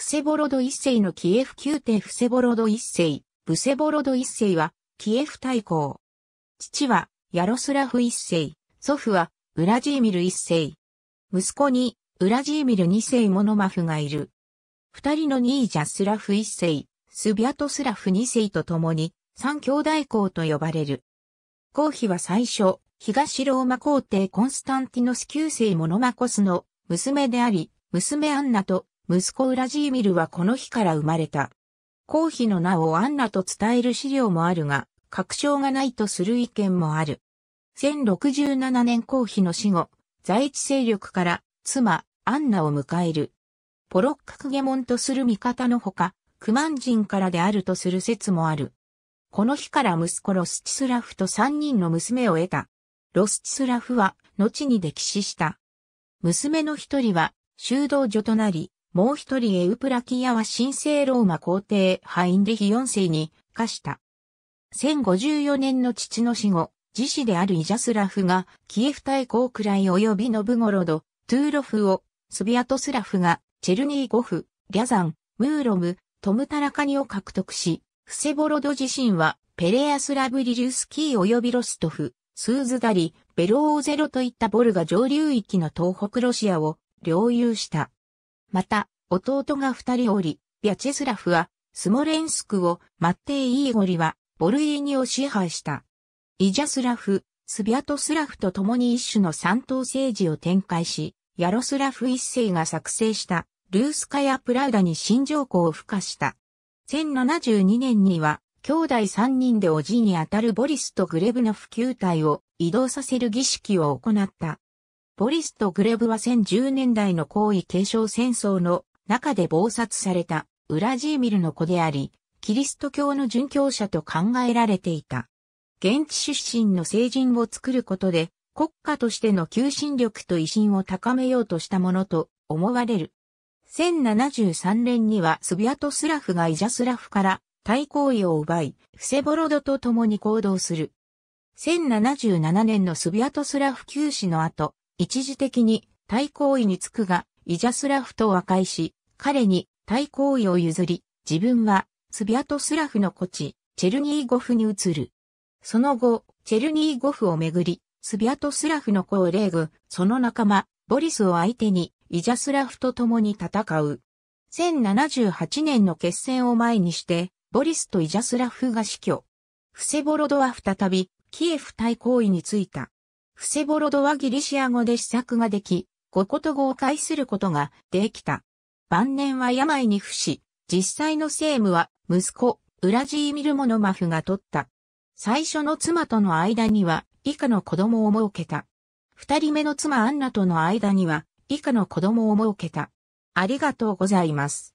フセボロド一世のキエフ宮廷フセボロド一世、ブセボロド一世は、キエフ大公。父は、ヤロスラフ一世、祖父は、ウラジーミル一世。息子に、ウラジーミル二世モノマフがいる。二人のニージャスラフ一世、スビアトスラフ二世と共に、三兄弟公と呼ばれる。公妃は最初、東ローマ皇帝コンスタンティノス九世モノマコスの娘であり、娘アンナと息子ウラジーミルはこの日から生まれた。公妃の名をアンナと伝える資料もあるが、確証がないとする意見もある。1067年公妃の死後、在地勢力から妻、アンナを迎える。ポロッカクゲモンとする味方のほか、クマン人からであるとする説もある。この日から息子ロスチスラフと三人の娘を得た。ロスチスラフは、後に溺死した。娘の一人は、修道女となり、もう一人エウプラキアは神聖ローマ皇帝ハインリヒ4世に課した。1054年の父の死後、自死であるイジャスラフがキエフ大公くらい及びノブゴロド、トゥーロフを、スビアトスラフがチェルニーゴフ、リャザン、ムーロム、トムタラカニを獲得し、フセボロド自身はペレアスラブリルスキー及びロストフ、スーズダリ、ベローゼロといったボルガ上流域の東北ロシアを領有した。また、弟が二人おり、ビャチェスラフは、スモレンスクを、マッテイ・イーゴリは、ボルイーニを支配した。イジャスラフ、スビャトスラフと共に一種の三党政治を展開し、ヤロスラフ一世が作成した、ルースカやプラウダに新条項を付加した。1072年には、兄弟三人でおじいにあたるボリスとグレブの普及隊を移動させる儀式を行った。ボリスとグレブは1010年代の皇位継承戦争の中で暴殺されたウラジーミルの子であり、キリスト教の殉教者と考えられていた。現地出身の聖人を作ることで、国家としての求心力と威信を高めようとしたものと思われる。1073年にはスビアトスラフがイジャスラフから対抗位を奪い、フセボロドと共に行動する。1077年のスビアトスラフ休止の後、一時的に対抗位につくが、イジャスラフと和解し、彼に対抗位を譲り、自分はスビアトスラフの子地、チェルニーゴフに移る。その後、チェルニーゴフをめぐり、スビアトスラフの子をレーグ、その仲間、ボリスを相手に、イジャスラフと共に戦う。1078年の決戦を前にして、ボリスとイジャスラフが死去。フセボロドは再び、キエフ対抗位についた。フセボロドはギリシア語で試作ができ、ここと豪をすることができた。晩年は病に伏し、実際の政務は息子、ウラジーミルモノマフが取った。最初の妻との間には以下の子供を設けた。二人目の妻アンナとの間には以下の子供を設けた。ありがとうございます。